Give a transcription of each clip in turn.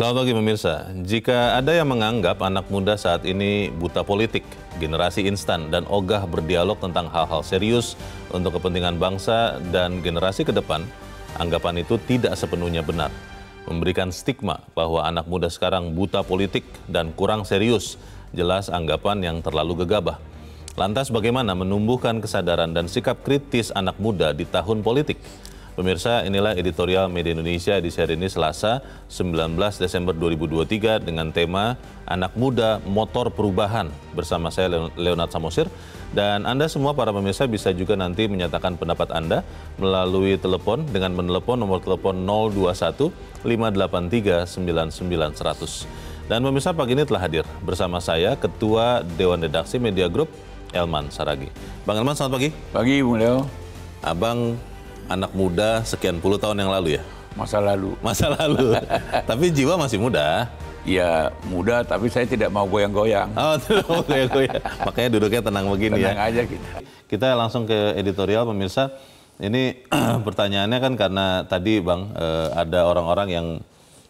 Selamat pagi pemirsa. Jika ada yang menganggap anak muda saat ini buta politik, generasi instan dan ogah berdialog tentang hal-hal serius untuk kepentingan bangsa dan generasi ke depan, anggapan itu tidak sepenuhnya benar. Memberikan stigma bahwa anak muda sekarang buta politik dan kurang serius, jelas anggapan yang terlalu gegabah. Lantas bagaimana menumbuhkan kesadaran dan sikap kritis anak muda di tahun politik? Pemirsa, inilah editorial Media Indonesia di seri ini Selasa 19 Desember 2023 dengan tema Anak Muda Motor Perubahan bersama saya Leonard Samosir. Dan Anda semua para pemirsa bisa juga nanti menyatakan pendapat Anda melalui telepon dengan menelepon nomor telepon 021 583 99100. Dan pemirsa pagi ini telah hadir bersama saya Ketua Dewan Redaksi Media Group Elman Saragi. Bang Elman, selamat pagi. Pagi, Bung Leo. Abang anak muda sekian puluh tahun yang lalu ya? Masa lalu. Masa lalu. tapi jiwa masih muda. Ya muda, tapi saya tidak mau goyang-goyang. Oh, tidak mau goyang-goyang. Makanya duduknya tenang begini tenang ya. Tenang aja kita. Kita langsung ke editorial pemirsa. Ini pertanyaannya kan karena tadi Bang eh, ada orang-orang yang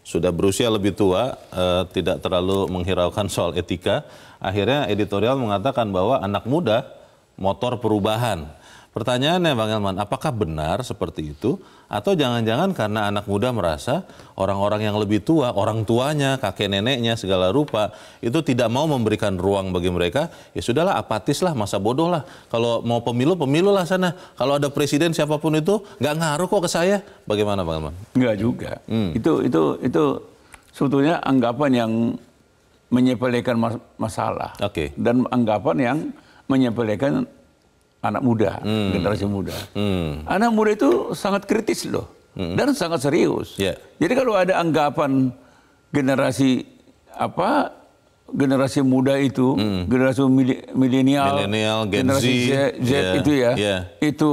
sudah berusia lebih tua, eh, tidak terlalu menghiraukan soal etika. Akhirnya editorial mengatakan bahwa anak muda motor perubahan. Pertanyaannya Bang Elman, apakah benar seperti itu? Atau jangan-jangan karena anak muda merasa orang-orang yang lebih tua, orang tuanya, kakek neneknya, segala rupa, itu tidak mau memberikan ruang bagi mereka, ya sudahlah apatislah, masa bodoh lah. Kalau mau pemilu, pemilu lah sana. Kalau ada presiden siapapun itu, nggak ngaruh kok ke saya. Bagaimana Bang Elman? Nggak juga. Hmm. Itu, itu, itu sebetulnya anggapan yang menyepelekan mas masalah. Okay. Dan anggapan yang menyepelekan anak muda, hmm. generasi muda. Hmm. Anak muda itu sangat kritis loh hmm. dan sangat serius. Yeah. Jadi kalau ada anggapan generasi apa generasi muda itu, hmm. generasi milenial, generasi Z, Z yeah. itu ya, yeah. itu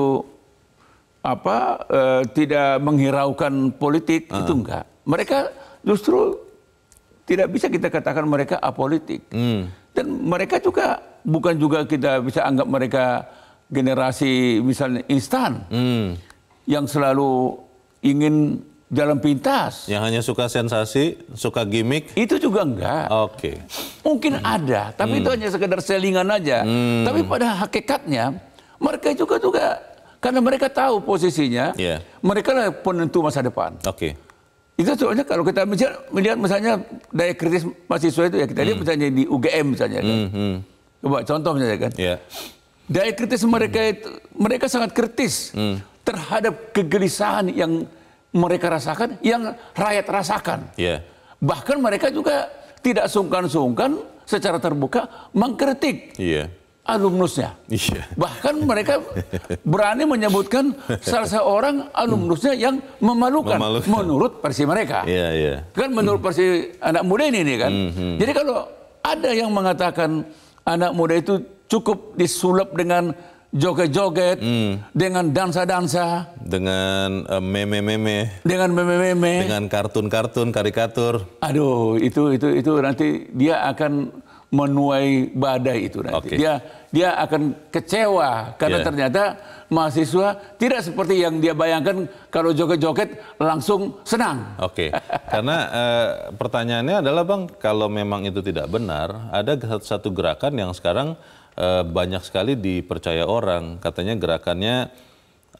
apa e, tidak menghiraukan politik uh. itu enggak. Mereka justru tidak bisa kita katakan mereka apolitik. Hmm. Dan mereka juga bukan juga kita bisa anggap mereka generasi misalnya instan hmm. yang selalu ingin jalan pintas. Yang hanya suka sensasi, suka gimmick. Itu juga enggak. Oke. Okay. Mungkin hmm. ada, tapi hmm. itu hanya sekedar selingan aja. Hmm. Tapi pada hakikatnya mereka juga juga karena mereka tahu posisinya, yeah. mereka lah penentu masa depan. Oke. Okay. Itu soalnya kalau kita melihat, melihat misalnya daya kritis mahasiswa itu ya kita hmm. lihat misalnya di UGM misalnya kan. Hmm, hmm. Coba contoh misalnya kan. Yeah Daya kritis mereka itu, mereka sangat kritis hmm. terhadap kegelisahan yang mereka rasakan, yang rakyat rasakan. Yeah. Bahkan mereka juga tidak sungkan-sungkan secara terbuka mengkritik yeah. alumnusnya. Yeah. Bahkan mereka berani menyebutkan salah seorang alumnusnya yang memalukan, memalukan. menurut versi mereka. Yeah, yeah. Kan menurut versi hmm. anak muda ini, ini kan. Mm -hmm. Jadi kalau ada yang mengatakan anak muda itu cukup disulap dengan joget-joget, hmm. dengan dansa-dansa, dengan meme eh, meme-meme, dengan meme-meme, dengan kartun-kartun, karikatur. Aduh, itu itu itu nanti dia akan menuai badai itu nanti. Okay. Dia dia akan kecewa karena yeah. ternyata mahasiswa tidak seperti yang dia bayangkan kalau joget-joget langsung senang. Oke. Okay. karena uh, pertanyaannya adalah Bang, kalau memang itu tidak benar, ada satu gerakan yang sekarang uh, banyak sekali dipercaya orang. Katanya gerakannya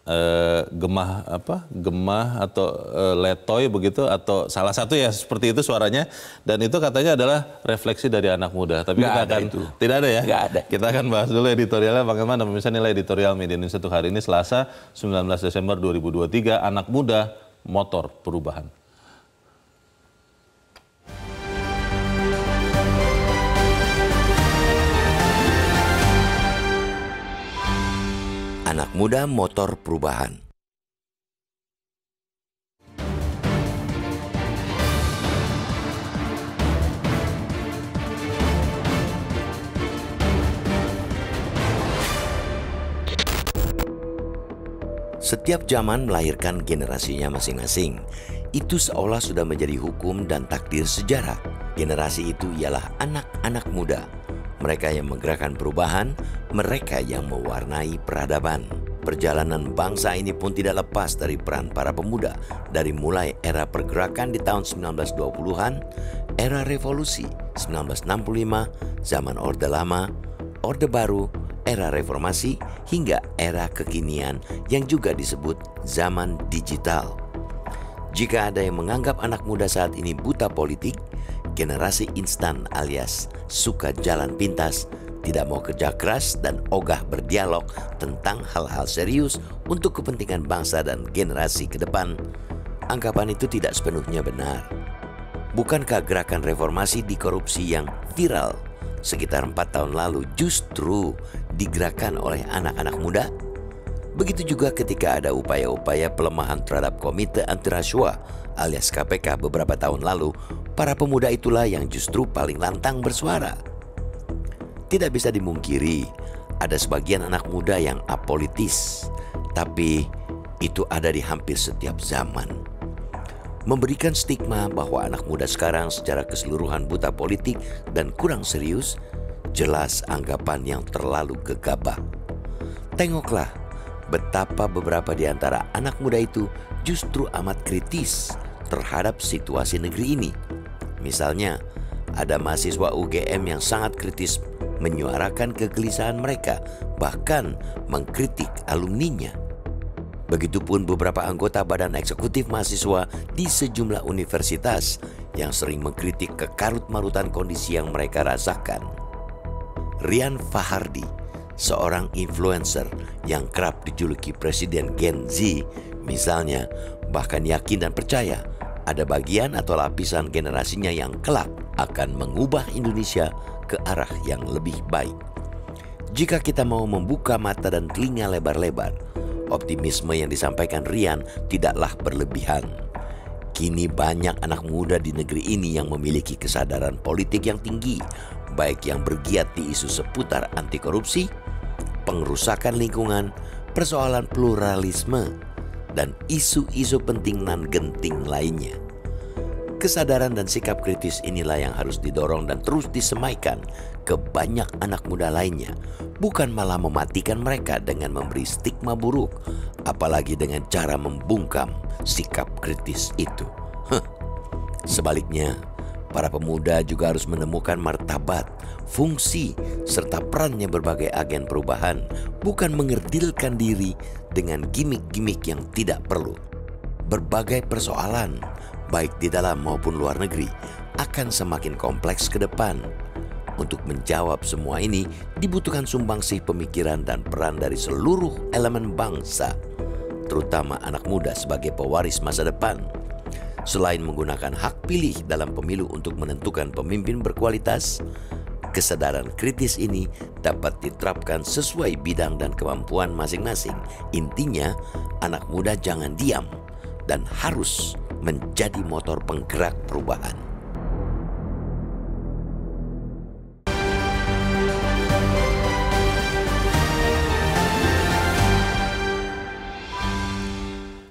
eh, gemah apa? Gemah atau uh, letoy begitu atau salah satu ya seperti itu suaranya dan itu katanya adalah refleksi dari anak muda. Tapi Nggak kita ada akan itu. tidak ada ya? Nggak ada. Kita akan bahas dulu editorialnya bagaimana pemirsa nilai editorial Media Indonesia tuh hari ini Selasa 19 Desember 2023 anak muda motor perubahan. anak muda motor perubahan. Setiap zaman melahirkan generasinya masing-masing. Itu seolah sudah menjadi hukum dan takdir sejarah. Generasi itu ialah anak-anak muda mereka yang menggerakkan perubahan, mereka yang mewarnai peradaban. Perjalanan bangsa ini pun tidak lepas dari peran para pemuda dari mulai era pergerakan di tahun 1920-an, era revolusi 1965, zaman Orde Lama, Orde Baru, era reformasi hingga era kekinian yang juga disebut zaman digital. Jika ada yang menganggap anak muda saat ini buta politik, generasi instan alias suka jalan pintas, tidak mau kerja keras dan ogah berdialog tentang hal-hal serius untuk kepentingan bangsa dan generasi ke depan, anggapan itu tidak sepenuhnya benar. Bukankah gerakan reformasi di korupsi yang viral sekitar empat tahun lalu justru digerakkan oleh anak-anak muda? Begitu juga ketika ada upaya-upaya pelemahan terhadap Komite Anti alias KPK beberapa tahun lalu para pemuda itulah yang justru paling lantang bersuara. Tidak bisa dimungkiri, ada sebagian anak muda yang apolitis, tapi itu ada di hampir setiap zaman. Memberikan stigma bahwa anak muda sekarang secara keseluruhan buta politik dan kurang serius, jelas anggapan yang terlalu gegabah. Tengoklah betapa beberapa di antara anak muda itu justru amat kritis terhadap situasi negeri ini Misalnya, ada mahasiswa UGM yang sangat kritis menyuarakan kegelisahan mereka, bahkan mengkritik alumninya. Begitupun beberapa anggota badan eksekutif mahasiswa di sejumlah universitas yang sering mengkritik kekarut-marutan kondisi yang mereka rasakan. Rian Fahardi, seorang influencer yang kerap dijuluki Presiden Gen Z, misalnya, bahkan yakin dan percaya ada bagian atau lapisan generasinya yang kelak akan mengubah Indonesia ke arah yang lebih baik. Jika kita mau membuka mata dan telinga lebar-lebar, optimisme yang disampaikan Rian tidaklah berlebihan. Kini banyak anak muda di negeri ini yang memiliki kesadaran politik yang tinggi, baik yang bergiat di isu seputar anti korupsi, pengerusakan lingkungan, persoalan pluralisme, dan isu-isu penting nan genting lainnya. Kesadaran dan sikap kritis inilah yang harus didorong dan terus disemaikan ke banyak anak muda lainnya, bukan malah mematikan mereka dengan memberi stigma buruk, apalagi dengan cara membungkam sikap kritis itu. Sebaliknya, Para pemuda juga harus menemukan martabat, fungsi, serta perannya berbagai agen perubahan, bukan mengertilkan diri dengan gimmick-gimmick yang tidak perlu. Berbagai persoalan, baik di dalam maupun luar negeri, akan semakin kompleks ke depan. Untuk menjawab semua ini, dibutuhkan sumbangsih pemikiran dan peran dari seluruh elemen bangsa, terutama anak muda sebagai pewaris masa depan. Selain menggunakan hak pilih dalam pemilu untuk menentukan pemimpin berkualitas, kesadaran kritis ini dapat diterapkan sesuai bidang dan kemampuan masing-masing. Intinya, anak muda jangan diam dan harus menjadi motor penggerak perubahan.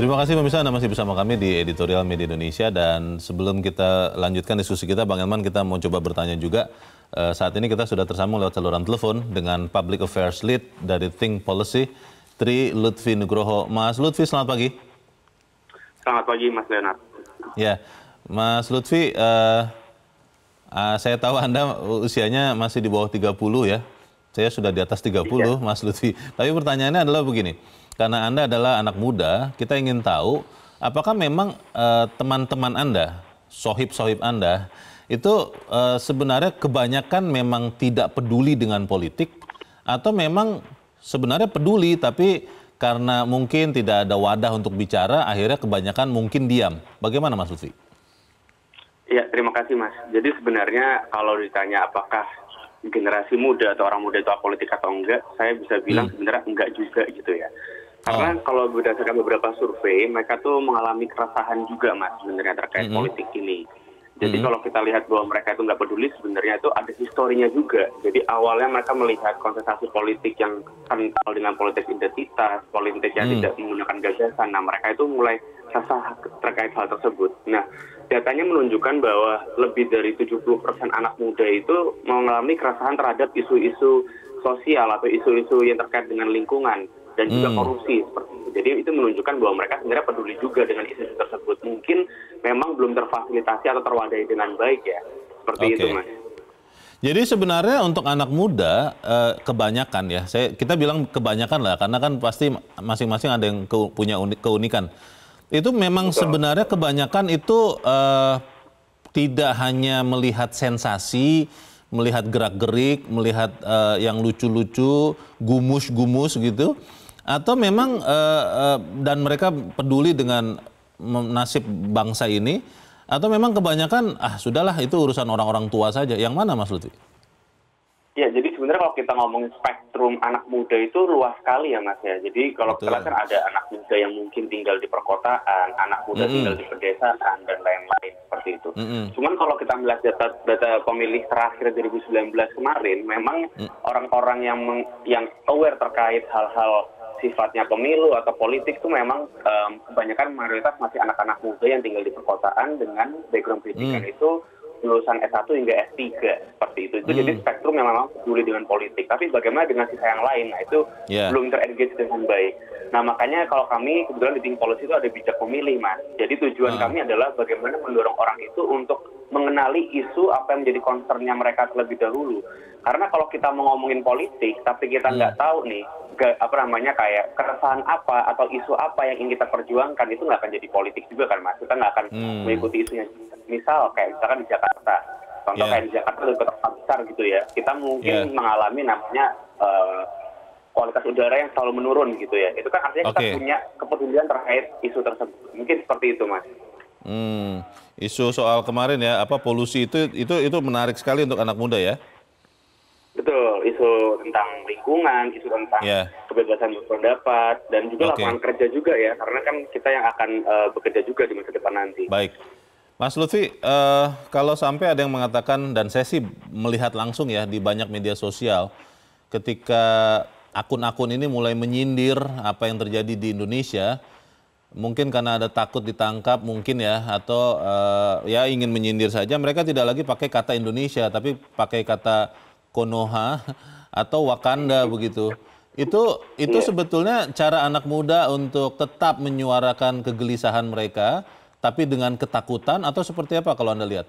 Terima kasih pemirsa Anda masih bersama kami di Editorial Media Indonesia dan sebelum kita lanjutkan diskusi kita Bang Elman kita mau coba bertanya juga uh, saat ini kita sudah tersambung lewat saluran telepon dengan Public Affairs Lead dari Think Policy Tri Lutfi Nugroho. Mas Lutfi selamat pagi. Selamat pagi Mas Leonard. Ya, Mas Lutfi uh, uh, saya tahu Anda usianya masih di bawah 30 ya. Saya sudah di atas 30 ya. Mas Lutfi. Tapi pertanyaannya adalah begini karena Anda adalah anak muda, kita ingin tahu apakah memang eh, teman-teman uh, Anda, sohib-sohib Anda, itu uh, sebenarnya kebanyakan memang tidak peduli dengan politik atau memang sebenarnya peduli tapi karena mungkin tidak ada wadah untuk bicara, akhirnya kebanyakan mungkin diam. Bagaimana Mas Lutfi? Ya, terima kasih Mas. Jadi sebenarnya kalau ditanya apakah generasi muda atau orang muda itu politik atau enggak, saya bisa bilang hmm. sebenarnya enggak juga gitu ya. Karena oh. kalau berdasarkan beberapa survei, mereka tuh mengalami keresahan juga mas sebenarnya terkait mm -hmm. politik ini. Jadi mm -hmm. kalau kita lihat bahwa mereka itu nggak peduli, sebenarnya itu ada historinya juga. Jadi awalnya mereka melihat konsentrasi politik yang kental dengan politik identitas, politik yang mm -hmm. tidak menggunakan gagasan. Nah mereka itu mulai resah terkait hal tersebut. Nah datanya menunjukkan bahwa lebih dari 70% anak muda itu mengalami keresahan terhadap isu-isu sosial atau isu-isu yang terkait dengan lingkungan dan juga hmm. korupsi seperti itu. Jadi itu menunjukkan bahwa mereka sebenarnya peduli juga dengan isu tersebut. Mungkin memang belum terfasilitasi atau terwadai dengan baik ya. Seperti okay. itu Mas. Jadi sebenarnya untuk anak muda eh, kebanyakan ya, saya kita bilang kebanyakan lah karena kan pasti masing-masing ada yang ke, punya unik, keunikan. Itu memang Betul. sebenarnya kebanyakan itu eh, tidak hanya melihat sensasi, melihat gerak-gerik, melihat eh, yang lucu-lucu, gumus-gumus gitu, atau memang uh, uh, dan mereka peduli dengan nasib bangsa ini atau memang kebanyakan ah sudahlah itu urusan orang-orang tua saja. Yang mana Mas Lutfi? Ya, jadi sebenarnya kalau kita ngomongin spektrum anak muda itu luas sekali ya Mas ya. Jadi kalau kita kan ada anak muda yang mungkin tinggal di perkotaan, anak muda mm -hmm. tinggal di pedesaan dan lain-lain seperti itu. Mm -hmm. Cuman kalau kita melihat data data pemilih terakhir 2019 kemarin, memang mm. orang-orang mm -hmm. yang meng, yang aware terkait hal-hal sifatnya pemilu atau politik itu memang um, kebanyakan mayoritas masih anak-anak muda yang tinggal di perkotaan dengan background pendidikan hmm. itu lulusan S1 hingga S3 seperti itu. Itu hmm. jadi spektrum yang memang peduli dengan politik. Tapi bagaimana dengan sisa yang lain? Nah, itu yeah. belum terengage dengan baik. Nah, makanya kalau kami kebetulan di tim polisi itu ada bijak pemilih, Mas. Jadi tujuan hmm. kami adalah bagaimana mendorong orang itu untuk mengenali isu apa yang menjadi concernnya mereka terlebih dahulu. Karena kalau kita mau ngomongin politik, tapi kita hmm. nggak hmm. tahu nih apa namanya kayak keresahan apa atau isu apa yang ingin kita perjuangkan itu nggak akan jadi politik juga kan mas kita nggak akan hmm. mengikuti isunya misal kayak misalkan di Jakarta contoh yeah. kayak di Jakarta itu kota besar gitu ya kita mungkin yeah. mengalami namanya uh, kualitas udara yang selalu menurun gitu ya itu kan artinya okay. kita punya kepedulian terkait isu tersebut mungkin seperti itu mas hmm. isu soal kemarin ya apa polusi itu itu itu menarik sekali untuk anak muda ya Betul, isu tentang lingkungan, isu tentang yeah. kebebasan berpendapat dan juga okay. lapangan kerja juga ya, karena kan kita yang akan uh, bekerja juga di masa depan nanti. Baik. Mas Lutfi, uh, kalau sampai ada yang mengatakan dan saya sih melihat langsung ya di banyak media sosial ketika akun-akun ini mulai menyindir apa yang terjadi di Indonesia, mungkin karena ada takut ditangkap mungkin ya atau uh, ya ingin menyindir saja mereka tidak lagi pakai kata Indonesia tapi pakai kata Konoha atau Wakanda begitu. Itu itu yeah. sebetulnya cara anak muda untuk tetap menyuarakan kegelisahan mereka tapi dengan ketakutan atau seperti apa kalau Anda lihat?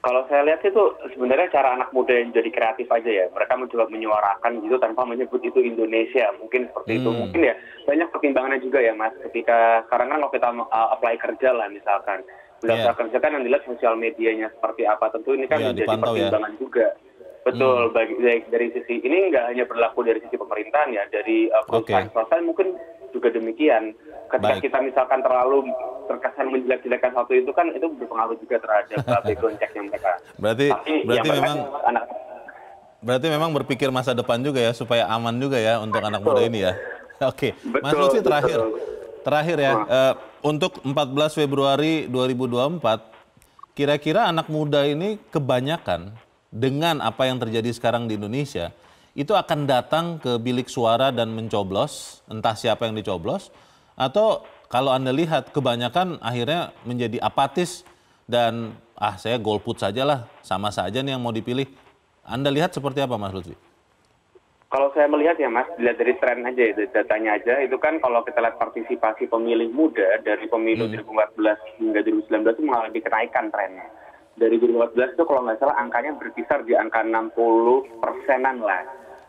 Kalau saya lihat itu sebenarnya cara anak muda yang jadi kreatif aja ya. Mereka mencoba menyuarakan gitu tanpa menyebut itu Indonesia. Mungkin seperti hmm. itu. Mungkin ya banyak pertimbangannya juga ya Mas. Ketika sekarang kan kalau kita uh, apply kerja lah misalkan. Belajar yeah. kerja kan yang dilihat sosial medianya seperti apa. Tentu ini kan yeah, menjadi ya. pertimbangan ya. juga Betul, hmm. baik dari, dari sisi ini nggak hanya berlaku dari sisi pemerintahan ya, dari uh, perusahaan okay. swasta mungkin juga demikian. Ketika baik. kita misalkan terlalu terkesan menjelek satu itu kan itu berpengaruh juga terhadap uh, background yang mereka. Berarti, Tapi ya, berarti memang anak Berarti memang berpikir masa depan juga ya supaya aman juga ya untuk betul. anak muda ini ya. Oke, okay. Mas Lutfi terakhir. Betul. Terakhir ya, nah. uh, untuk 14 Februari 2024 kira-kira anak muda ini kebanyakan dengan apa yang terjadi sekarang di Indonesia, itu akan datang ke bilik suara dan mencoblos, entah siapa yang dicoblos, atau kalau Anda lihat kebanyakan akhirnya menjadi apatis dan ah saya golput saja lah sama saja nih yang mau dipilih. Anda lihat seperti apa Mas Lutfi? Kalau saya melihat ya Mas, dilihat dari tren aja itu, datanya aja, itu kan kalau kita lihat partisipasi pemilih muda dari pemilu hmm. 2014 hingga 2019 itu mengalami kenaikan trennya. 2015 itu kalau nggak salah angkanya berkisar di angka 60 persenan lah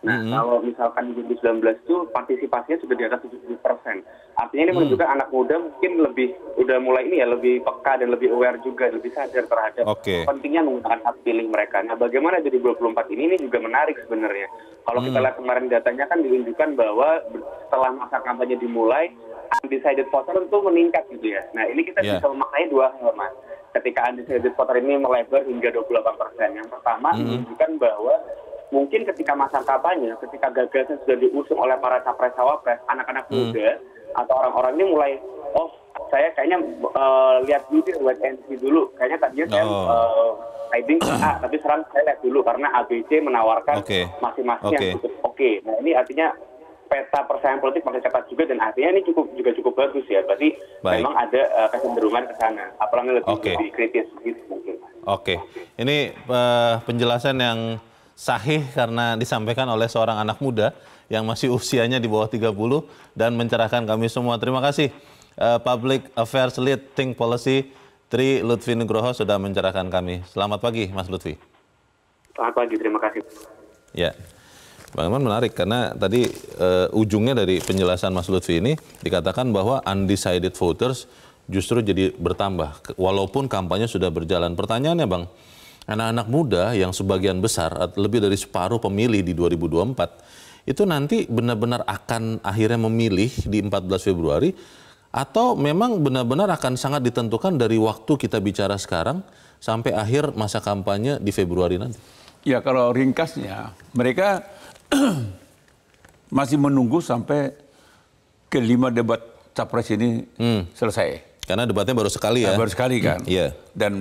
Nah, mm -hmm. kalau misalkan 2019 itu partisipasinya sudah di atas 70 persen. Artinya ini menunjukkan mm. anak muda mungkin lebih udah mulai ini ya lebih peka dan lebih aware juga, lebih sadar terhadap okay. pentingnya menggunakan hak pilih mereka. Nah, bagaimana jadi 2024 ini ini juga menarik sebenarnya. Kalau mm. kita hmm. lihat kemarin datanya kan ditunjukkan bahwa setelah masa kampanye dimulai, undecided voter itu meningkat gitu ya. Nah, ini kita yeah. bisa memakai dua hal, Mas ketika undecided voter ini melebar hingga 28 persen. Yang pertama mm -hmm. menunjukkan bahwa mungkin ketika masa kampanye, ketika gagasan sudah diusung oleh para capres cawapres, anak-anak hmm. muda atau orang-orang ini mulai oh saya kayaknya uh, lihat dulu deh buat NC dulu. Kayaknya tadinya kan, oh. saya uh, eh, hiding think, ah, tapi sekarang saya lihat dulu karena ABC menawarkan okay. masing-masing okay. yang cukup oke. Okay. Nah ini artinya peta persaingan politik masih cepat juga dan artinya ini cukup juga cukup bagus ya. Berarti Baik. memang ada uh, kecenderungan ke sana, apalagi lebih, okay. lebih kritis gitu mungkin. Oke, okay. ini uh, penjelasan yang sahih karena disampaikan oleh seorang anak muda yang masih usianya di bawah 30 dan mencerahkan kami semua. Terima kasih uh, Public Affairs Lead Think Policy Tri Lutfi Nugroho sudah mencerahkan kami. Selamat pagi Mas Lutfi. Selamat pagi, terima kasih. Ya. Bang Iman menarik karena tadi uh, ujungnya dari penjelasan Mas Lutfi ini dikatakan bahwa undecided voters justru jadi bertambah walaupun kampanye sudah berjalan. Pertanyaannya Bang, anak-anak muda yang sebagian besar lebih dari separuh pemilih di 2024 itu nanti benar-benar akan akhirnya memilih di 14 Februari atau memang benar-benar akan sangat ditentukan dari waktu kita bicara sekarang sampai akhir masa kampanye di Februari nanti? Ya kalau ringkasnya mereka masih menunggu sampai kelima debat capres ini hmm. selesai. Karena debatnya baru sekali ya. Nah, baru sekali kan. Iya. Hmm. Yeah. Dan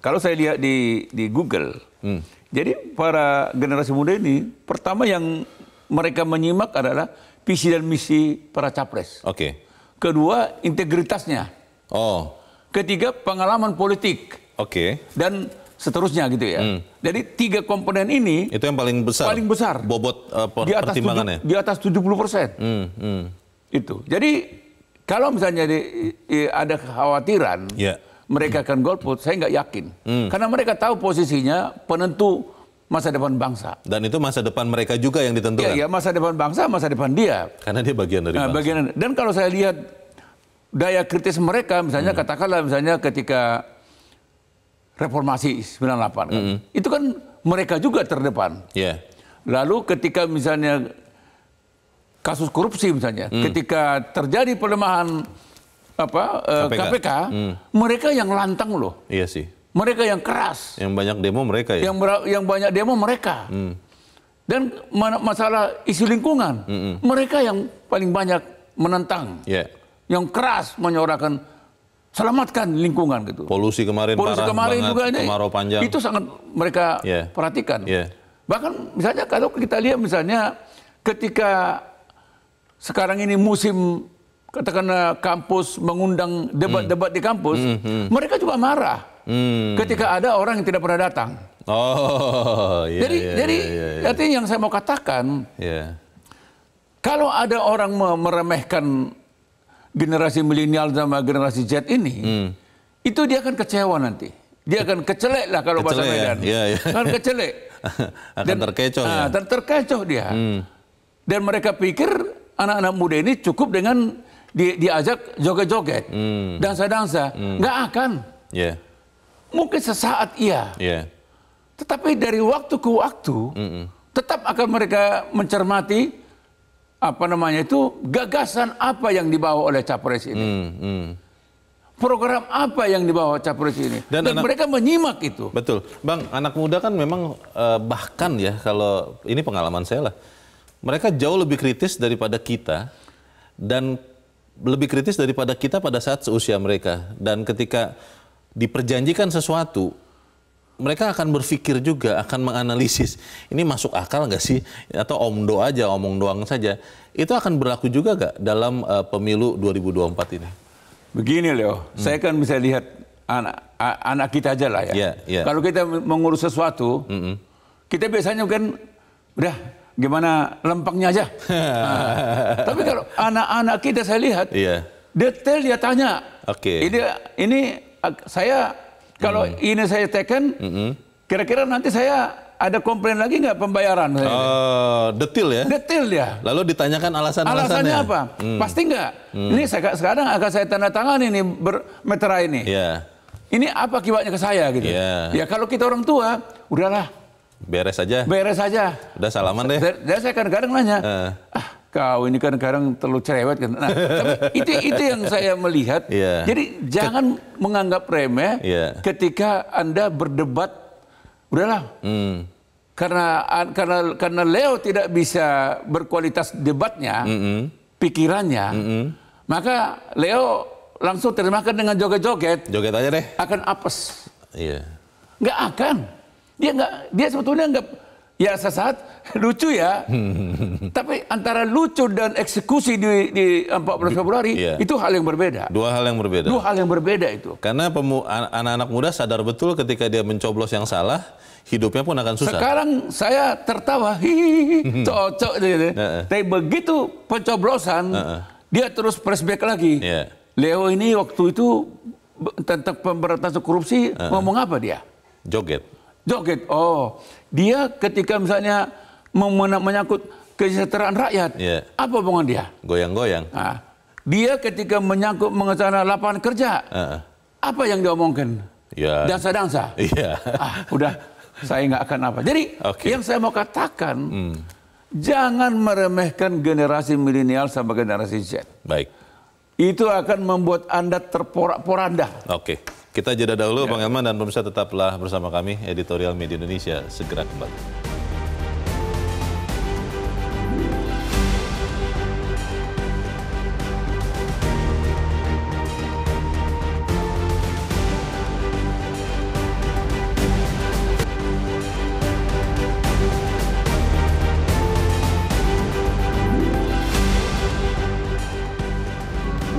kalau saya lihat di di Google, hmm. jadi para generasi muda ini pertama yang mereka menyimak adalah visi dan misi para capres. Oke. Okay. Kedua integritasnya. Oh. Ketiga pengalaman politik. Oke. Okay. Dan seterusnya gitu ya. Hmm. Jadi tiga komponen ini itu yang paling besar. Paling besar. Bobot uh, di atas pertimbangannya. Tujuh, di atas 70 persen. Hmm. Hmm. Itu. Jadi kalau misalnya di, di, ada kekhawatiran, yeah mereka akan golput, saya nggak yakin. Hmm. Karena mereka tahu posisinya penentu masa depan bangsa. Dan itu masa depan mereka juga yang ditentukan. Iya, ya, masa depan bangsa, masa depan dia. Karena dia bagian dari nah, Bagian, dan kalau saya lihat daya kritis mereka, misalnya hmm. katakanlah misalnya ketika reformasi 98 kan. delapan, hmm. Itu kan mereka juga terdepan. Yeah. Lalu ketika misalnya kasus korupsi misalnya, hmm. ketika terjadi pelemahan apa eh, KPK, KPK hmm. mereka yang lantang loh. Iya sih. Mereka yang keras. Yang banyak demo mereka ya. Yang yang banyak demo mereka. Hmm. Dan masalah isu lingkungan, hmm -mm. mereka yang paling banyak menentang. Yeah. Yang keras menyuarakan selamatkan lingkungan gitu. Polusi kemarin Polusi parah kemarin banget, juga ini, kemarau panjang. Itu sangat mereka yeah. perhatikan. Yeah. Bahkan misalnya kalau kita lihat misalnya ketika sekarang ini musim katakanlah eh, kampus mengundang debat-debat di kampus, hmm, hmm, hmm. mereka juga marah hmm. ketika ada orang yang tidak pernah datang. Oh, yeah, jadi yeah, jadi yeah, yeah. Iya. artinya yang saya mau katakan, yeah. kalau ada orang meremehkan generasi milenial sama generasi Z ini, hmm. itu dia akan kecewa nanti. Dia akan kecelek lah kalau kecelek, bahasa ya? Medan. Ya, ya. Akan kecelek. akan Dan, terkecoh ah, ya. Ter terkecoh dia. Hmm. Dan mereka pikir anak-anak muda ini cukup dengan di, diajak joget-joget, hmm. dansa-dansa, hmm. nggak akan. Yeah. Mungkin sesaat iya. Yeah. Tetapi dari waktu ke waktu, mm -mm. tetap akan mereka mencermati apa namanya itu gagasan apa yang dibawa oleh capres ini. Mm -mm. Program apa yang dibawa capres ini? Dan, Dan anak, mereka menyimak itu. Betul, bang. Anak muda kan memang eh, bahkan ya kalau ini pengalaman saya lah, mereka jauh lebih kritis daripada kita dan lebih kritis daripada kita pada saat seusia mereka. Dan ketika diperjanjikan sesuatu, mereka akan berpikir juga, akan menganalisis, ini masuk akal nggak sih? Atau omdo aja, omong doang saja. Itu akan berlaku juga nggak dalam uh, pemilu 2024 ini? Begini Leo, hmm. saya kan bisa lihat anak, anak kita aja lah ya. Yeah, yeah. Kalau kita mengurus sesuatu, mm -hmm. kita biasanya kan udah gimana lempengnya aja. tapi kalau anak-anak kita saya lihat, iya. detail dia tanya. Oke. Okay. Ini ini saya kalau mm. ini saya tekan, mm -hmm. kira-kira nanti saya ada komplain lagi nggak pembayaran? Uh, detail ya? detail ya. Lalu ditanyakan alasan-alasannya. Alasannya apa? Mm. Pasti nggak. Mm. Ini saya, sekarang akan saya tanda tangan ini bermetra ini. Yeah. Ini apa kibatnya ke saya gitu? Yeah. Ya kalau kita orang tua, udahlah Beres aja. Beres aja. Udah salaman deh. Dan saya kadang-kadang nanya, uh. ah kau ini kan kadang terlalu cerewet kan. Nah, tapi itu itu yang saya melihat. Yeah. Jadi jangan Ket... menganggap remeh yeah. ketika Anda berdebat udahlah. Mm. Karena karena karena Leo tidak bisa berkualitas debatnya, mm -hmm. pikirannya, mm -hmm. maka Leo langsung terima dengan joget-joget. Joget aja deh. Akan apes. Iya. Yeah. Nggak akan. Dia nggak, dia sebetulnya nggak, ya sesaat lucu ya. Tapi antara lucu dan eksekusi di, di 14 Februari iya. itu hal yang berbeda. Dua hal yang berbeda. Dua hal yang berbeda itu. Karena anak-anak muda sadar betul ketika dia mencoblos yang salah, hidupnya pun akan susah. Sekarang saya tertawa, hihihi, cocok gitu. Tapi begitu pencoblosan, dia terus flashback lagi. Yeah. Leo ini waktu itu tentang pemberantasan korupsi ngomong apa dia? Joget. Joget. Oh, dia ketika misalnya menyangkut kesejahteraan rakyat, yeah. apa omongan dia? Goyang-goyang. Nah, dia ketika menyangkut mengenai lapangan kerja, uh -uh. apa yang diomongkan? Yeah. Dansa-dansa. Yeah. ah, udah, saya nggak akan apa. Jadi okay. yang saya mau katakan, mm. jangan meremehkan generasi milenial sama generasi Z. Baik. Itu akan membuat anda terporak-poranda. Oke. Okay. Kita jeda dahulu ya. Bang Elman dan pemirsa tetaplah bersama kami editorial Media Indonesia segera kembali.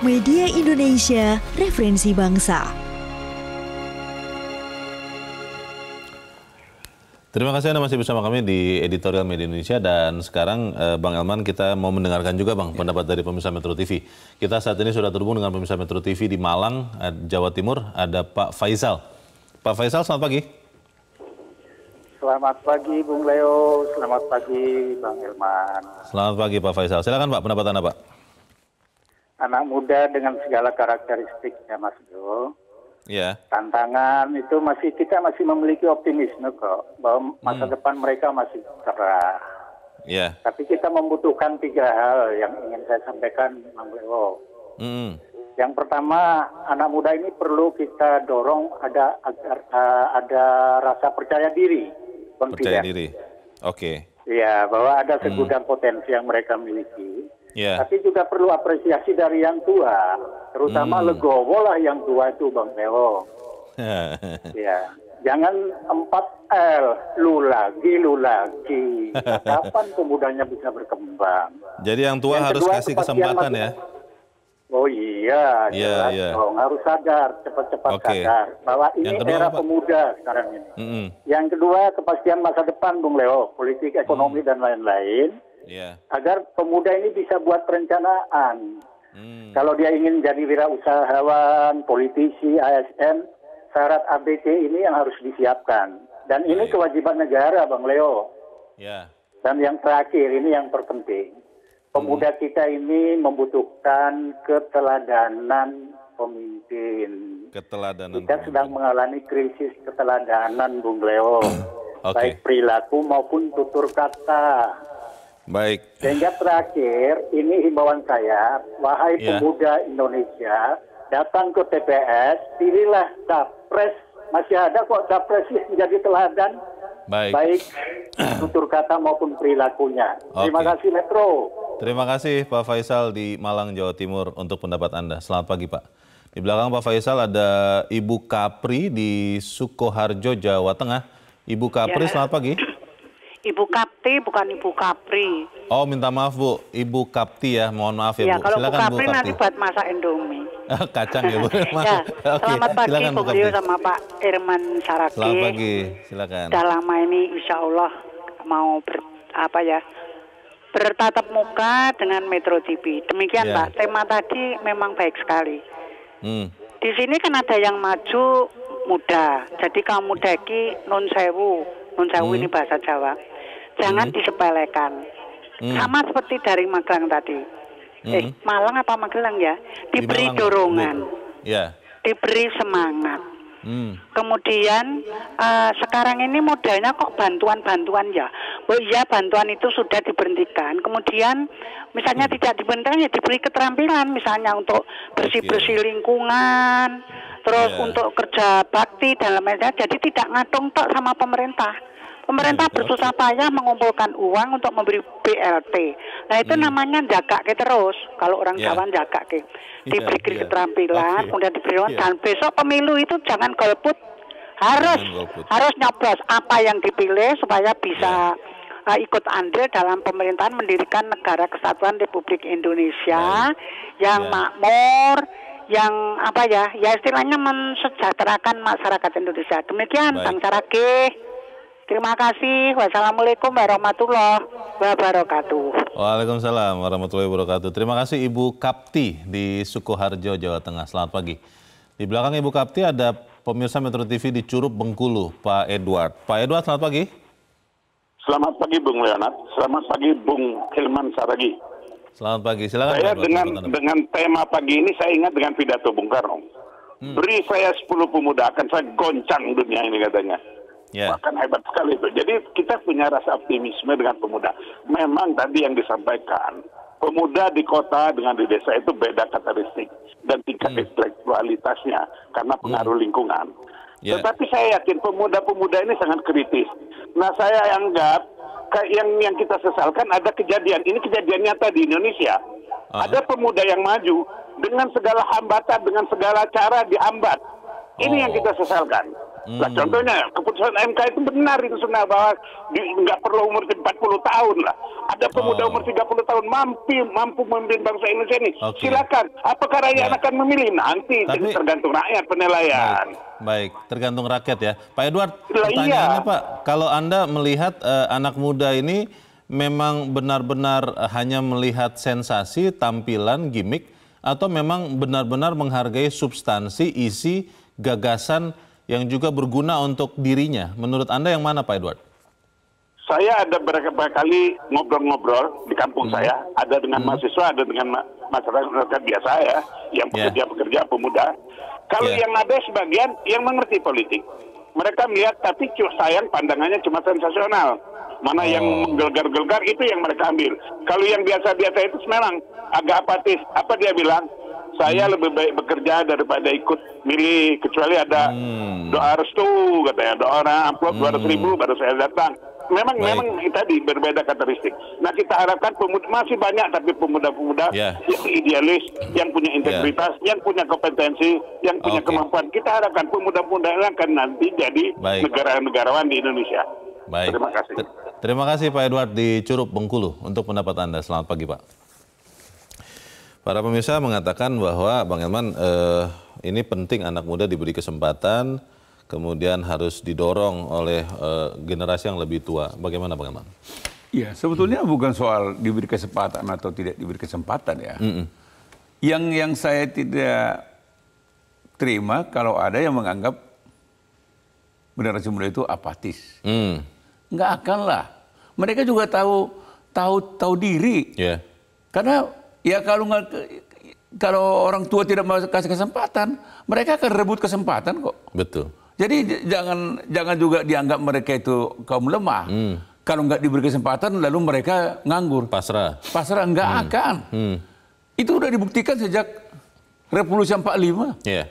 Media Indonesia, referensi bangsa. Terima kasih Anda masih bersama kami di editorial Media Indonesia dan sekarang eh, Bang Elman kita mau mendengarkan juga Bang ya. pendapat dari pemirsa Metro TV. Kita saat ini sudah terhubung dengan pemirsa Metro TV di Malang, eh, Jawa Timur, ada Pak Faisal. Pak Faisal selamat pagi. Selamat pagi Bung Leo, selamat pagi Bang Elman. Selamat pagi Pak Faisal. Silakan Pak pendapat Anda Pak anak muda dengan segala karakteristiknya Mas Jo. Yeah. Tantangan itu masih kita masih memiliki optimisme kok bahwa masa hmm. depan mereka masih cerah. Yeah. Tapi kita membutuhkan tiga hal yang ingin saya sampaikan Mas Jo. Hmm. Yang pertama, anak muda ini perlu kita dorong ada agar uh, ada rasa percaya diri, Percaya diri. Oke. Okay. Iya, bahwa ada hmm. segudang hmm. potensi yang mereka miliki Yeah. Tapi juga perlu apresiasi dari yang tua, terutama mm. Legowo lah yang tua itu Bang Leo. ya, jangan empat L, lu lagi, lu lagi. Kapan pemudanya bisa berkembang? Jadi yang tua yang harus kedua, kasih kesempatan ya. Oh iya, yeah, iya, yeah. dong. Harus sadar, cepat-cepat okay. sadar bahwa ini kedua, era apa? pemuda sekarang ini. Mm -hmm. Yang kedua kepastian masa depan, Bung Leo, politik, ekonomi mm. dan lain-lain yeah. agar pemuda ini bisa buat perencanaan. Hmm. Kalau dia ingin jadi wirausahawan, politisi, ASN, syarat ABC ini yang harus disiapkan. Dan ini yeah. kewajiban negara, Bang Leo. Yeah. Dan yang terakhir ini yang terpenting. Pemuda hmm. kita ini membutuhkan keteladanan pemimpin. Keteladanan. Kita pemimpin. sedang mengalami krisis keteladanan, Bung Leo. okay. Baik perilaku maupun tutur kata. Baik. Sehingga terakhir, ini himbauan saya, wahai ya. pemuda Indonesia, datang ke TPS, pilihlah capres. Masih ada kok capres menjadi teladan, baik, baik tutur kata maupun perilakunya. Okay. Terima kasih Metro. Terima kasih Pak Faisal di Malang, Jawa Timur untuk pendapat Anda. Selamat pagi Pak. Di belakang Pak Faisal ada Ibu Kapri di Sukoharjo, Jawa Tengah. Ibu Kapri, ya. selamat pagi. Ibu Kapti bukan Ibu Kapri. Oh, minta maaf Bu, Ibu Kapti ya. Mohon maaf ya, ya Bu. Kalau silakan Bu Kapri, Kapti. nanti buat masak Indomie. Ah, kacang ya Bu. ya, okay. Selamat pagi silakan, Bu Kapti. sama Pak Irman Saragi. Selamat pagi, silakan. Sudah lama ini insya Allah mau ber, apa ya bertatap muka dengan Metro TV. Demikian ya. Pak, tema tadi memang baik sekali. Hmm. Di sini kan ada yang maju muda, jadi kamu daki non sewu, non sewu hmm. ini bahasa Jawa jangan hmm. disepelekan. Hmm. Sama seperti dari Magelang tadi. Hmm. Eh, Malang apa Magelang ya? Diberi Di dorongan. Ya. Diberi semangat. Hmm. Kemudian uh, sekarang ini modalnya kok bantuan-bantuan ya. Oh iya bantuan itu sudah diberhentikan. Kemudian misalnya hmm. tidak diberhentikan ya diberi keterampilan misalnya untuk bersih-bersih lingkungan, terus yeah. untuk kerja bakti dan lain-lain. Jadi tidak ngatung tok sama pemerintah. Pemerintah iya, iya. bersusah payah mengumpulkan uang untuk memberi BLT. Nah itu hmm. namanya jaga ke terus. Kalau orang yeah. Jawa jaga ke. Iya, diberi yeah, keterampilan, kemudian diberi uang. Yeah. Dan besok pemilu itu jangan golput. Harus golput. harus nyoblos apa yang dipilih supaya bisa yeah uh, ikut andil dalam pemerintahan mendirikan negara kesatuan Republik Indonesia yang ya. makmur, yang apa ya, ya istilahnya mensejahterakan masyarakat Indonesia. Demikian, Baik. Bang Sarake. Terima kasih. Wassalamualaikum warahmatullahi wabarakatuh. Waalaikumsalam warahmatullahi wabarakatuh. Terima kasih Ibu Kapti di Sukoharjo, Jawa Tengah. Selamat pagi. Di belakang Ibu Kapti ada pemirsa Metro TV di Curup Bengkulu, Pak Edward. Pak Edward, selamat pagi. Selamat pagi Bung Leonard. Selamat pagi Bung Hilman Saragi. Selamat pagi. Silakan. Saya Pak dengan dengan tema pagi ini saya ingat dengan pidato Bung Karno. Hmm. Beri saya 10 pemuda akan saya goncang dunia ini katanya yeah. bahkan hebat sekali itu. Jadi kita punya rasa optimisme dengan pemuda. Memang tadi yang disampaikan pemuda di kota dengan di desa itu beda karakteristik dan tingkat hmm. intelektualitasnya karena hmm. pengaruh hmm. lingkungan. Yeah. Tetapi saya yakin pemuda-pemuda ini sangat kritis. Nah saya anggap yang yang kita sesalkan ada kejadian ini kejadian nyata di Indonesia. Uh ah. -huh. Ada pemuda yang maju dengan segala hambatan dengan segala cara dihambat. Ini oh. yang kita sesalkan. Hmm. Nah, contohnya keputusan MK itu benar itu sebenarnya bahwa nggak perlu umur 40 tahun lah. Ada pemuda oh. umur 30 tahun mampu mampu memimpin bangsa Indonesia ini. Okay. Silakan. Apakah rakyat nah. akan memilih nanti? Tapi, tergantung rakyat penilaian. Baik. baik, tergantung rakyat ya. Pak Edward, lah, iya. pertanyaannya iya. Pak, kalau anda melihat uh, anak muda ini memang benar-benar hanya melihat sensasi, tampilan, gimmick, atau memang benar-benar menghargai substansi, isi, gagasan yang juga berguna untuk dirinya. Menurut Anda yang mana Pak Edward? Saya ada beberapa kali ngobrol-ngobrol di kampung hmm. saya, ada dengan hmm. mahasiswa, ada dengan ma masyarakat, masyarakat biasa ya, yang pekerja-pekerja ya. pemuda. Kalau yeah. yang ada sebagian yang mengerti politik, mereka melihat tapi sayang pandangannya cuma sensasional. Mana yang oh. gelgar gelgar itu yang mereka ambil. Kalau yang biasa-biasa itu semelang agak apatis. Apa dia bilang? saya hmm. lebih baik bekerja daripada ikut milih kecuali ada hmm. doa restu katanya doa orang amplop hmm. dua ratus ribu baru saya datang memang Baik. memang tadi berbeda karakteristik. Nah kita harapkan pemuda masih banyak tapi pemuda-pemuda yeah. idealis, yang punya integritas, yeah. yang punya kompetensi, yang punya okay. kemampuan. Kita harapkan pemuda-pemuda yang akan nanti jadi negara-negarawan di Indonesia. Baik. Terima kasih. Ter terima kasih Pak Edward di Curup Bengkulu untuk pendapat Anda. Selamat pagi Pak. Para pemirsa mengatakan bahwa Bang Elman eh, ini penting anak muda diberi kesempatan, kemudian harus didorong oleh eh, generasi yang lebih tua. Bagaimana Bang Elman? Ya sebetulnya hmm. bukan soal diberi kesempatan atau tidak diberi kesempatan ya. Hmm. Yang yang saya tidak terima kalau ada yang menganggap generasi muda itu apatis. Hmm. Nggak akan lah. Mereka juga tahu tahu tahu diri. Yeah. Karena Ya kalau nggak kalau orang tua tidak kasih kesempatan, mereka akan rebut kesempatan kok. Betul. Jadi jangan jangan juga dianggap mereka itu kaum lemah. Hmm. Kalau nggak diberi kesempatan, lalu mereka nganggur. Pasrah. Pasrah nggak hmm. akan. Hmm. Itu udah dibuktikan sejak Revolusi 45. Yeah. Iya.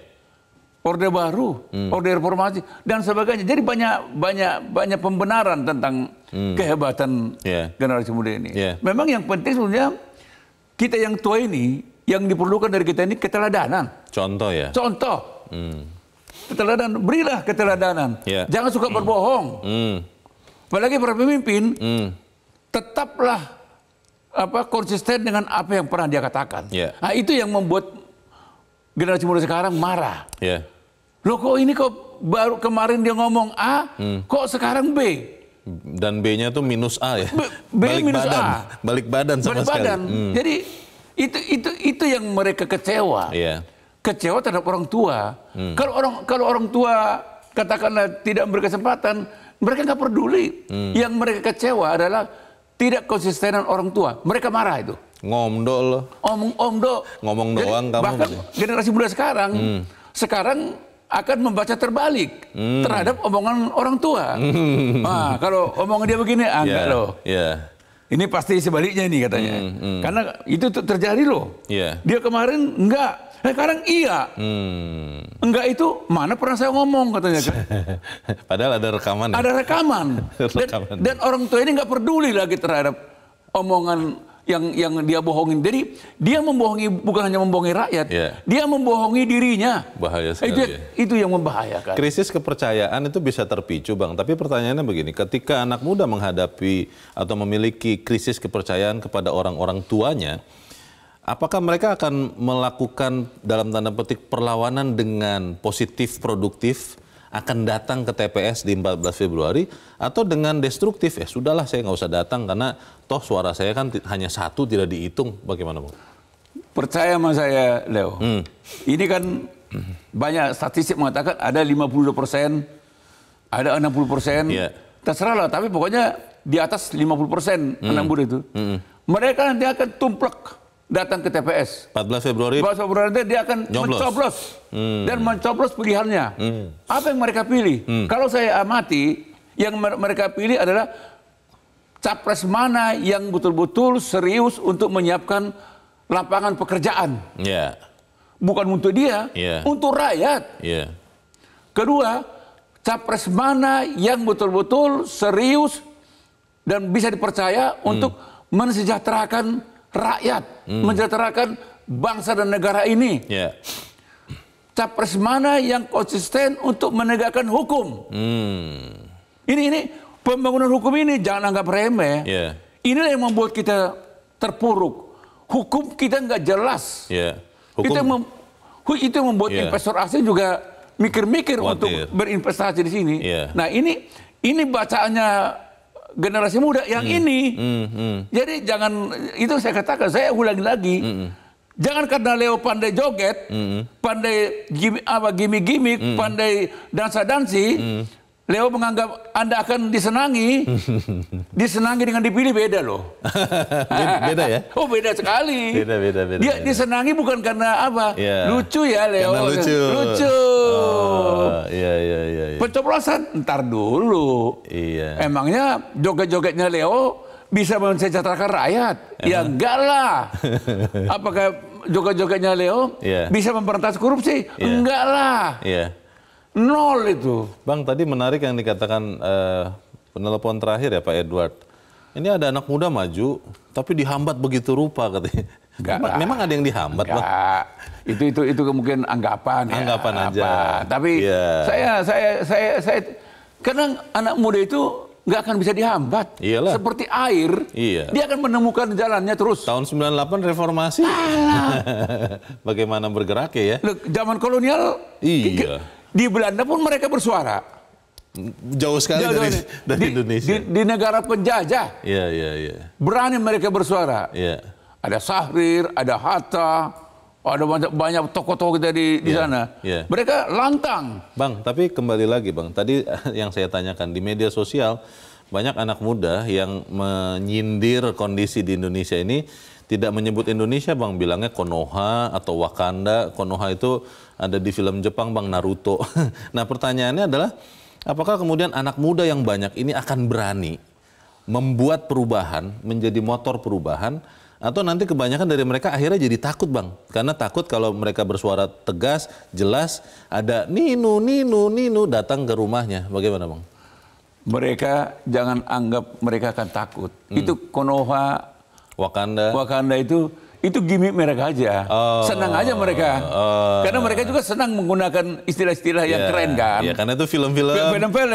Orde Baru, hmm. Orde Reformasi dan sebagainya. Jadi banyak banyak banyak pembenaran tentang hmm. kehebatan yeah. generasi muda ini. Yeah. Memang yang penting sebenarnya kita yang tua ini, yang diperlukan dari kita ini keteladanan. Contoh ya? Contoh. Hmm. Keteladanan, berilah keteladanan. Yeah. Jangan suka mm. berbohong. Mm. Apalagi para pemimpin, mm. tetaplah apa konsisten dengan apa yang pernah dia katakan. Yeah. Nah, itu yang membuat generasi muda sekarang marah. Yeah. Loh kok ini kok baru kemarin dia ngomong A, mm. kok sekarang B? Dan B-nya tuh minus A ya. B, B balik minus badan. A. Balik badan sama balik sekali. Badan. Hmm. Jadi itu itu itu yang mereka kecewa. Yeah. Kecewa terhadap orang tua. Hmm. Kalau orang kalau orang tua katakanlah tidak memberi kesempatan, mereka nggak peduli. Hmm. Yang mereka kecewa adalah tidak konsistenan orang tua. Mereka marah itu. Ngomdol loh. Om, omdo. Ngomong doang Jadi, kamu. Bahkan gitu. generasi muda sekarang, hmm. sekarang akan membaca terbalik hmm. terhadap omongan orang tua. Hmm. Nah, kalau omongan dia begini, ah, yeah. enggak loh. Yeah. Ini pasti sebaliknya ini katanya. Hmm, hmm. Karena itu terjadi loh. Yeah. Dia kemarin enggak, Nah, sekarang iya. Hmm. Enggak itu mana pernah saya ngomong katanya Padahal ada rekaman. Ya. Ada rekaman. rekaman. Dan, dan orang tua ini enggak peduli lagi terhadap omongan yang yang dia bohongin. Jadi dia membohongi bukan hanya membohongi rakyat, yeah. dia membohongi dirinya. Bahaya sekali. Itu, itu yang membahayakan. Krisis kepercayaan itu bisa terpicu, Bang. Tapi pertanyaannya begini, ketika anak muda menghadapi atau memiliki krisis kepercayaan kepada orang-orang tuanya, apakah mereka akan melakukan dalam tanda petik perlawanan dengan positif produktif? akan datang ke TPS di 14 Februari atau dengan destruktif ya sudahlah saya nggak usah datang karena toh suara saya kan hanya satu tidak dihitung bagaimana bang? Percaya sama saya Leo. Hmm. Ini kan hmm. banyak statistik mengatakan ada 52 persen, ada 60 persen. Yeah. Terserah lah, tapi pokoknya di atas 50 persen hmm. anak itu. Hmm. Mereka nanti akan tumplek datang ke TPS. 14 Februari. 14 Februari dia akan Nyoblos. mencoblos hmm. dan mencoblos pilihannya. Hmm. Apa yang mereka pilih? Hmm. Kalau saya amati, yang mereka pilih adalah capres mana yang betul-betul serius untuk menyiapkan lapangan pekerjaan. Yeah. Bukan untuk dia, yeah. untuk rakyat. Yeah. Kedua, capres mana yang betul-betul serius dan bisa dipercaya hmm. untuk mensejahterakan rakyat, hmm. menyejahterakan bangsa dan negara ini. Yeah. Capres mana yang konsisten untuk menegakkan hukum? Hmm. Ini ini pembangunan hukum ini jangan anggap remeh. Yeah. Inilah yang membuat kita terpuruk. Hukum kita nggak jelas. Yeah. Hukum... Kita mem itu membuat yeah. investor asing juga mikir-mikir untuk berinvestasi di sini. Yeah. Nah ini ini bacaannya generasi muda yang hmm. ini. Hmm. Hmm. Jadi jangan itu saya katakan, saya ulangi lagi. Hmm. hmm. Jangan karena Leo pandai joget, -hmm. hmm. pandai apa gimmick-gimmick, -hmm. pandai dansa-dansi, -hmm. Leo menganggap Anda akan disenangi, disenangi dengan dipilih beda loh. beda ya? Oh beda sekali. Beda beda beda. Dia beda. disenangi bukan karena apa? Yeah. Lucu ya Leo. Karena lucu. Lucu. Oh, iya iya iya. iya. Pencoplosan ntar dulu. Iya. Emangnya joget-jogetnya Leo bisa mensejahterakan rakyat? -huh. Ya enggak lah. Apakah joget-jogetnya Leo yeah. bisa memperantas korupsi? Yeah. Enggak lah. Yeah Nol itu. Bang, tadi menarik yang dikatakan uh, penelpon terakhir ya Pak Edward. Ini ada anak muda maju, tapi dihambat begitu rupa katanya. Enggak. Memang, memang ada yang dihambat, Enggak. Bang. Itu itu itu kemungkinan anggapan. Anggapan ya, aja. Tapi yeah. saya saya saya saya karena anak muda itu nggak akan bisa dihambat. Iyalah. Seperti air, iya. dia akan menemukan jalannya terus. Tahun 98 reformasi. Bagaimana bergerak ya? Loh, zaman kolonial. Iya. Di Belanda pun mereka bersuara jauh sekali jauh, dari, dari di, Indonesia. Di, di negara penjajah. Iya, iya, iya. Berani mereka bersuara. Iya. Ada Sahrir, ada Hatta, ada banyak banyak tokoh-tokoh kita di, di iya, sana. Ya. Mereka lantang. Bang, tapi kembali lagi, Bang. Tadi yang saya tanyakan di media sosial banyak anak muda yang menyindir kondisi di Indonesia ini tidak menyebut Indonesia bang bilangnya Konoha atau Wakanda Konoha itu ada di film Jepang bang Naruto nah pertanyaannya adalah apakah kemudian anak muda yang banyak ini akan berani membuat perubahan menjadi motor perubahan atau nanti kebanyakan dari mereka akhirnya jadi takut bang karena takut kalau mereka bersuara tegas jelas ada nino nino nino datang ke rumahnya bagaimana bang mereka jangan anggap mereka akan takut hmm. itu konoha Wakanda. Wakanda itu itu gimmick mereka aja. Oh, senang aja mereka. Oh, karena mereka juga senang menggunakan istilah-istilah yeah, yang iya. keren kan. yeah, karena itu film-film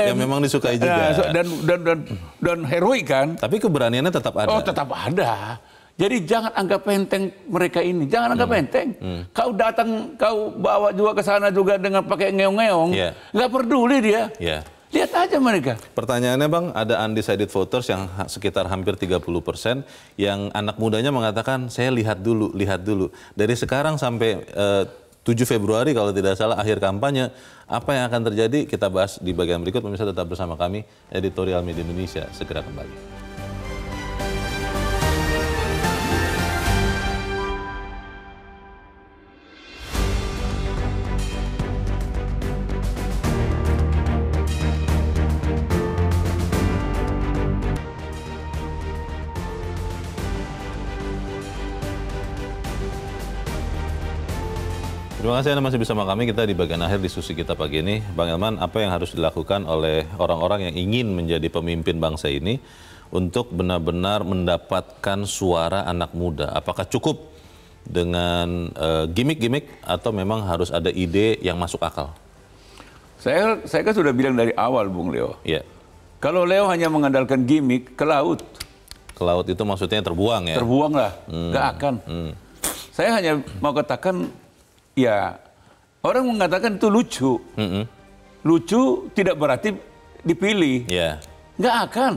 yang memang disukai juga. Nah, dan, dan dan dan heroik kan. Tapi keberaniannya tetap ada. Oh, tetap ada. Jadi jangan anggap penting mereka ini, jangan anggap hmm. Hmm. Kau datang, kau bawa juga ke sana juga dengan pakai ngeong-ngeong, yeah. nggak peduli dia. Yeah. Lihat aja mereka. Pertanyaannya Bang, ada undecided voters yang sekitar hampir 30 persen, yang anak mudanya mengatakan, saya lihat dulu, lihat dulu. Dari sekarang sampai eh, 7 Februari kalau tidak salah akhir kampanye, apa yang akan terjadi kita bahas di bagian berikut. Pemirsa tetap bersama kami, Editorial Media Indonesia, segera kembali. Terima kasih Anda masih bersama kami. Kita di bagian akhir diskusi kita pagi ini. Bang Elman, apa yang harus dilakukan oleh orang-orang yang ingin menjadi pemimpin bangsa ini untuk benar-benar mendapatkan suara anak muda? Apakah cukup dengan eh, gimmick-gimmick uh, atau memang harus ada ide yang masuk akal? Saya saya kan sudah bilang dari awal, Bung Leo. Yeah. Kalau Leo hanya mengandalkan gimmick ke laut. Ke laut itu maksudnya terbuang ya? Terbuang lah, hmm. nggak akan. Hmm. Saya hanya mau katakan ya orang mengatakan itu lucu. Mm -hmm. Lucu tidak berarti dipilih. Yeah. Nggak akan.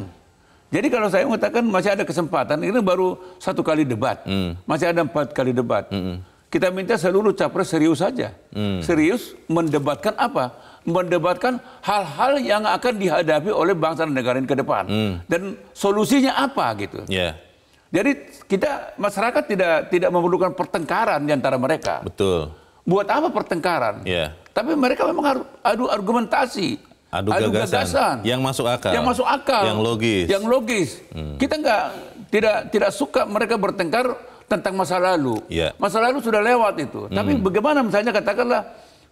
Jadi kalau saya mengatakan masih ada kesempatan, ini baru satu kali debat, mm. masih ada empat kali debat. Mm -hmm. Kita minta seluruh capres serius saja, mm. serius mendebatkan apa? Mendebatkan hal-hal yang akan dihadapi oleh bangsa dan negara ini ke depan, mm. dan solusinya apa gitu. Yeah. Jadi kita masyarakat tidak tidak memerlukan pertengkaran di antara mereka. Betul buat apa pertengkaran? Yeah. Tapi mereka memang harus adu argumentasi, adu, adu gagasan. gagasan yang masuk akal, yang masuk akal, yang logis, yang logis. Hmm. Kita nggak tidak tidak suka mereka bertengkar tentang masa lalu. Yeah. Masa lalu sudah lewat itu. Hmm. Tapi bagaimana misalnya katakanlah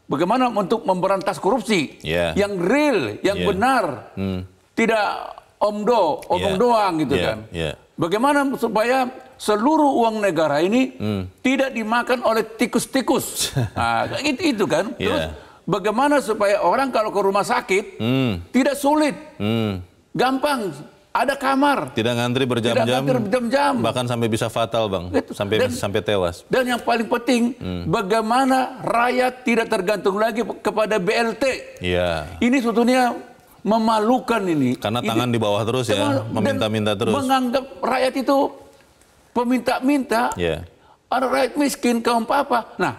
bagaimana untuk memberantas korupsi yeah. yang real, yang yeah. benar, hmm. tidak omdo, omong yeah. doang gitu yeah. kan. Yeah. Bagaimana supaya seluruh uang negara ini hmm. tidak dimakan oleh tikus-tikus? nah, itu, itu kan. Iya. Terus yeah. bagaimana supaya orang kalau ke rumah sakit hmm. tidak sulit, hmm. gampang ada kamar. Tidak ngantri berjam-jam. berjam-jam. Bahkan sampai bisa fatal, Bang. Itu. Sampai dan, sampai tewas. Dan yang paling penting, hmm. bagaimana rakyat tidak tergantung lagi kepada BLT. Iya. Yeah. Ini sebetulnya memalukan ini. Karena ini, tangan di bawah terus ya, meminta-minta terus. Menganggap rakyat itu peminta-minta. Yeah. Ada rakyat miskin, kaum apa? Nah,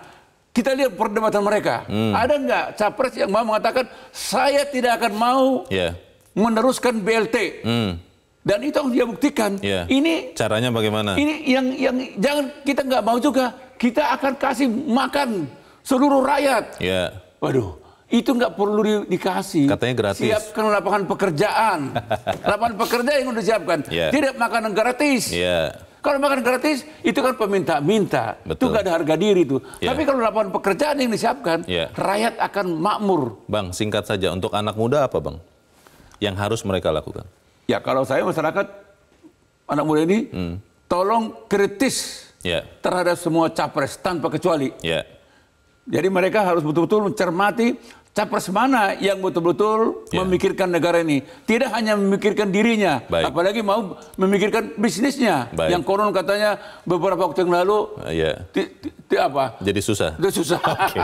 kita lihat perdebatan mereka. Hmm. Ada nggak capres yang mau mengatakan saya tidak akan mau yeah. meneruskan BLT? Hmm. Dan itu harus dia buktikan. Yeah. Ini caranya bagaimana? Ini yang yang jangan kita nggak mau juga. Kita akan kasih makan seluruh rakyat. Yeah. Waduh, itu nggak perlu di, dikasih. Katanya gratis. Siapkan lapangan pekerjaan. lapangan pekerjaan yang udah siapkan. Yeah. Tidak makanan gratis. Yeah. Kalau makan gratis itu kan peminta-minta. Itu gak ada harga diri itu. Yeah. Tapi kalau lapangan pekerjaan yang disiapkan, yeah. rakyat akan makmur. Bang, singkat saja untuk anak muda apa, Bang? Yang harus mereka lakukan? Ya, kalau saya masyarakat anak muda ini hmm. tolong kritis yeah. terhadap semua capres tanpa kecuali. Yeah jadi mereka harus betul-betul mencermati capres mana yang betul-betul yeah. memikirkan negara ini. Tidak hanya memikirkan dirinya, Baik. apalagi mau memikirkan bisnisnya. Baik. Yang konon katanya beberapa waktu yang lalu, uh, yeah. Iya. ti, ti, ti apa? Jadi susah. Jadi susah. Okay.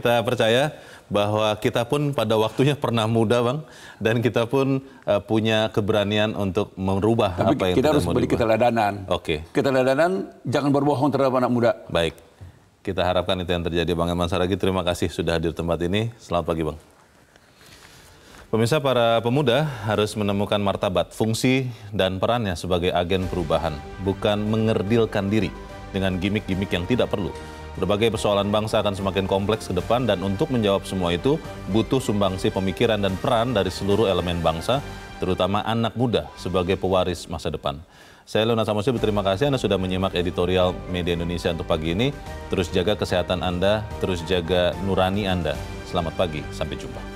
Kita percaya bahwa kita pun pada waktunya pernah muda, bang, dan kita pun uh, punya keberanian untuk merubah Tapi apa yang kita harus beri keteladanan. Oke. Okay. Keteladanan, jangan berbohong terhadap anak muda. Baik. Kita harapkan itu yang terjadi. Bang Eman Saragi, terima kasih sudah hadir tempat ini. Selamat pagi, Bang. Pemirsa para pemuda harus menemukan martabat, fungsi, dan perannya sebagai agen perubahan, bukan mengerdilkan diri dengan gimmick-gimmick yang tidak perlu. Berbagai persoalan bangsa akan semakin kompleks ke depan dan untuk menjawab semua itu butuh sumbangsi pemikiran dan peran dari seluruh elemen bangsa, terutama anak muda sebagai pewaris masa depan. Saya Luna Samosir berterima kasih Anda sudah menyimak editorial Media Indonesia untuk pagi ini. Terus jaga kesehatan Anda, terus jaga nurani Anda. Selamat pagi, sampai jumpa.